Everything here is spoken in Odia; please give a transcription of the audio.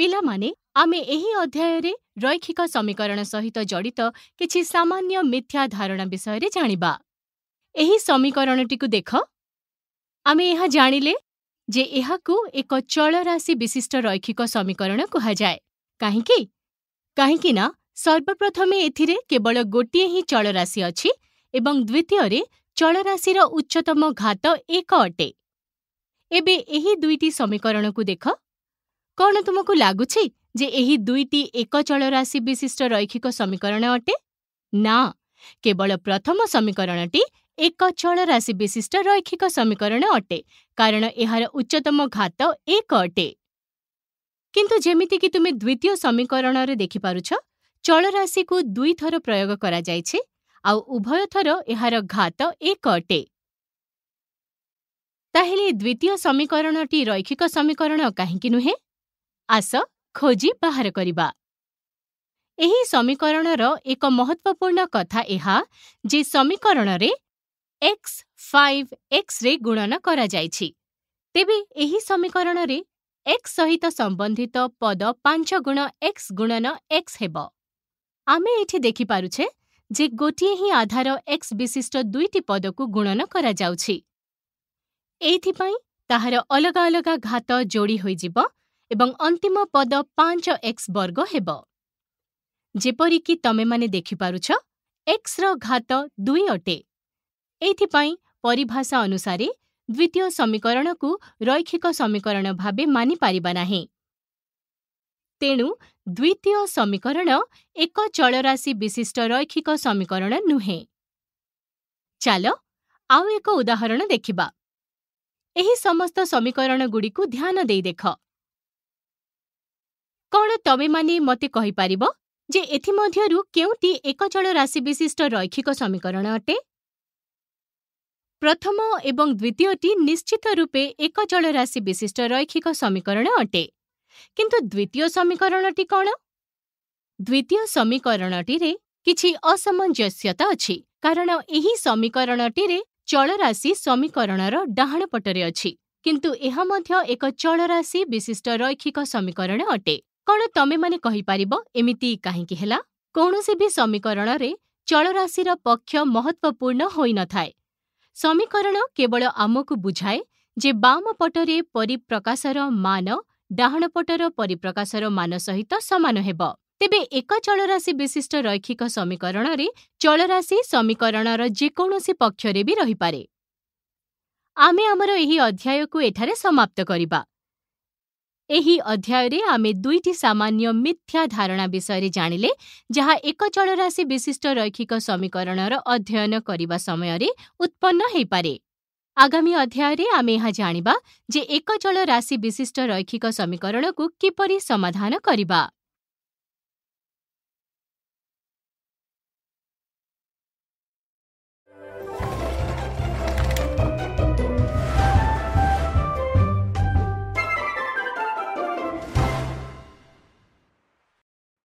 ପିଲାମାନେ ଆମେ ଏହି ଅଧ୍ୟାୟରେ ରୈଖିକ ସମୀକରଣ ସହିତ ଜଡ଼ିତ କିଛି ସାମାନ୍ୟ ମିଥ୍ୟା ଧାରଣା ବିଷୟରେ ଜାଣିବା ଏହି ସମୀକରଣଟିକୁ ଦେଖ ଆମେ ଏହା ଜାଣିଲେ ଯେ ଏହାକୁ ଏକ ଚଳରାଶି ବିଶିଷ୍ଟ ରୈଖିକ ସମୀକରଣ କୁହାଯାଏ କାହିଁକି କାହିଁକିନା ସର୍ବପ୍ରଥମେ ଏଥିରେ କେବଳ ଗୋଟିଏ ହିଁ ଚଳରାଶି ଅଛି ଏବଂ ଦ୍ୱିତୀୟରେ ଚଳରାଶିର ଉଚ୍ଚତମ ଘାତ ଏକ ଅଟେ ଏବେ ଏହି ଦୁଇଟି ସମୀକରଣକୁ ଦେଖ କ'ଣ ତୁମକୁ ଲାଗୁଛି ଯେ ଏହି ଦୁଇଟି ଏକ ଚଳରାଶି ବିଶିଷ୍ଟ ରୈକ୍ଷିକ ସମୀକରଣ ଅଟେ ନା କେବଳ ପ୍ରଥମ ସମୀକରଣଟି ଏକ ଚଳରାଶି ବିଶିଷ୍ଟ ରୈକ୍ଷିକ ସମୀକରଣ ଅଟେ କାରଣ ଏହାର ଉଚ୍ଚତମ ଘାତ ଏକ ଅଟେ କିନ୍ତୁ ଯେମିତିକି ତୁମେ ଦ୍ୱିତୀୟ ସମୀକରଣରେ ଦେଖିପାରୁଛ ଚଳରାଶିକୁ ଦୁଇଥର ପ୍ରୟୋଗ କରାଯାଇଛି ଆଉ ଉଭୟ ଥର ଏହାର ଘାତ ଏକ ଅଟେ ତାହେଲେ ଦ୍ୱିତୀୟ ସମୀକରଣଟି ରୈକ୍ଷିକ ସମୀକରଣ କାହିଁକି ନୁହେଁ ଆସ ଖୋଜି ବାହାର କରିବା ଏହି ସମୀକରଣର ଏକ ମହତ୍ଵପୂର୍ଣ୍ଣ କଥା ଏହା ଯେ ସମୀକରଣରେ ଏକ୍ସ ଫାଇଭ୍ ଏକ୍ସରେ ଗୁଣନ କରାଯାଇଛି ତେବେ ଏହି ସମୀକରଣରେ ଏକ୍ସ ସହିତ ସମ୍ବନ୍ଧିତ ପଦ ପାଞ୍ଚ ଗୁଣ ଏକ୍ସ ଗୁଣନ ଏକ୍ସ ହେବ ଆମେ ଏଠି ଦେଖିପାରୁଛେ ଯେ ଗୋଟିଏ ହିଁ ଆଧାର ଏକ୍ସ ବିଶିଷ୍ଟ ଦୁଇଟି ପଦକୁ ଗୁଣନ କରାଯାଉଛି ଏଇଥିପାଇଁ ତାହାର ଅଲଗା ଅଲଗା ଘାତ ଯୋଡ଼ି ହୋଇଯିବ ଏବଂ ଅନ୍ତିମ ପଦ ପାଞ୍ଚ ଏକ୍ସ ବର୍ଗ ହେବ ଯେପରିକି ତମେମାନେ ଦେଖିପାରୁଛ ଏକ୍ସର ଘାତ ଦୁଇ ଅଟେ ଏଥିପାଇଁ ପରିଭାଷା ଅନୁସାରେ ଦ୍ୱିତୀୟ ସମୀକରଣକୁ ରୈକ୍ଷିକ ସମୀକରଣ ଭାବେ ମାନିପାରିବା ନାହିଁ ତେଣୁ ଦ୍ୱିତୀୟ ସମୀକରଣ ଏକ ଚଳରାଶି ବିଶିଷ୍ଟ ରୈକ୍ଷିକ ସମୀକରଣ ନୁହେଁ ଚାଲ ଆଉ ଏକ ଉଦାହରଣ ଦେଖିବା ଏହି ସମସ୍ତ ସମୀକରଣଗୁଡ଼ିକୁ ଧ୍ୟାନ ଦେଇ ଦେଖ କ'ଣ ତମେମାନେ ମୋତେ କହିପାରିବ ଯେ ଏଥିମଧ୍ୟରୁ କେଉଁଟି ଏକଚଳ ରାଶି ବିଶିଷ୍ଟ ରୈକ୍ଷିକ ସମୀକରଣ ଅଟେ ପ୍ରଥମ ଏବଂ ଦ୍ୱିତୀୟଟି ନିଶ୍ଚିତ ରୂପେ ଏକଚଳ ରାଶି ବିଶିଷ୍ଟ ରୈକ୍ଷିକ ସମୀକରଣ ଅଟେ କିନ୍ତୁ ଦ୍ୱିତୀୟ ସମୀକରଣଟି କ'ଣ ଦ୍ୱିତୀୟ ସମୀକରଣଟିରେ କିଛି ଅସାମଞ୍ଜସ୍ୟତା ଅଛି କାରଣ ଏହି ସମୀକରଣଟିରେ ଚଳରାଶି ସମୀକରଣର ଡାହାଣ ପଟରେ ଅଛି କିନ୍ତୁ ଏହା ମଧ୍ୟ ଏକ ଚଳରାଶି ବିଶିଷ୍ଟ ରୈକ୍ଷିକ ସମୀକରଣ ଅଟେ କ'ଣ ତମେମାନେ କହିପାରିବ ଏମିତି କାହିଁକି ହେଲା କୌଣସି ବି ସମୀକରଣରେ ଚଳରାଶିର ପକ୍ଷ ମହତ୍ତ୍ୱପୂର୍ଣ୍ଣ ହୋଇନଥାଏ ସମୀକରଣ କେବଳ ଆମକୁ ବୁଝାଏ ଯେ ବାମ ପଟରେ ପରିପ୍ରକାଶର ମାନ ଡାହାଣ ପଟର ପରିପ୍ରକାଶର ମାନ ସହିତ ସମାନ ହେବ ତେବେ ଏକ ଚଳରାଶି ବିଶିଷ୍ଟ ରୈକ୍ଷିକ ସମୀକରଣରେ ଚଳରାଶି ସମୀକରଣର ଯେକୌଣସି ପକ୍ଷରେ ବି ରହିପାରେ ଆମେ ଆମର ଏହି ଅଧ୍ୟାୟକୁ ଏଠାରେ ସମାପ୍ତ କରିବା ଏହି ଅଧ୍ୟାୟରେ ଆମେ ଦୁଇଟି ସାମାନ୍ୟ ମିଥ୍ୟା ଧାରଣା ବିଷୟରେ ଜାଣିଲେ ଯାହା ଏକ ଚଳରାଶି ବିଶିଷ୍ଟ ରୈକ୍ଷିକ ସମୀକରଣର ଅଧ୍ୟୟନ କରିବା ସମୟରେ ଉତ୍ପନ୍ନ ହୋଇପାରେ ଆଗାମୀ ଅଧ୍ୟାୟରେ ଆମେ ଏହା ଜାଣିବା ଯେ ଏକ ଚଳରାଶି ବିଶିଷ୍ଟ ରୈକ୍ଷିକ ସମୀକରଣକୁ କିପରି ସମାଧାନ କରିବା